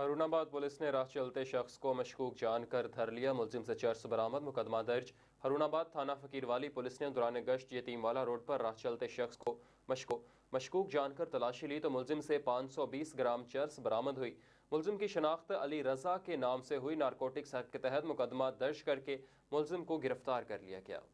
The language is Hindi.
हरूणाबाद पुलिस ने राह चलते शख्स को मशकूक जानकर धर लिया मुलिम से चर्च बरामद मुकदमा दर्ज हरूणाबाद थाना फकीरवाली पुलिस ने दौरान गश्त यतीमवाला रोड पर राह चलते शख्स को मशको मशकूक जानकर तलाशी ली तो मुलिम से 520 ग्राम चर्स बरामद हुई मुलिम की शनाख्त अली रजा के नाम से हुई नारकोटिक्स एक्ट के तहत मुकदमा दर्ज करके मुलिम को गिरफ्तार कर लिया गया